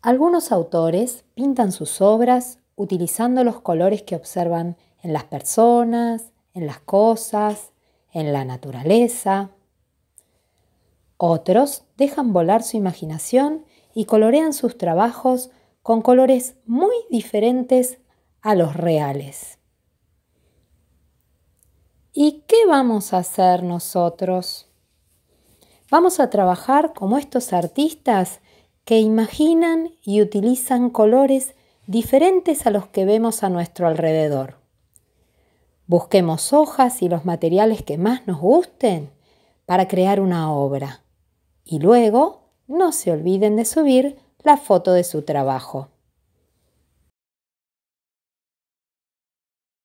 Algunos autores pintan sus obras utilizando los colores que observan en las personas, en las cosas, en la naturaleza. Otros dejan volar su imaginación y colorean sus trabajos con colores muy diferentes a los reales. ¿Y qué vamos a hacer nosotros? Vamos a trabajar como estos artistas que imaginan y utilizan colores diferentes a los que vemos a nuestro alrededor. Busquemos hojas y los materiales que más nos gusten para crear una obra. Y luego, no se olviden de subir la foto de su trabajo.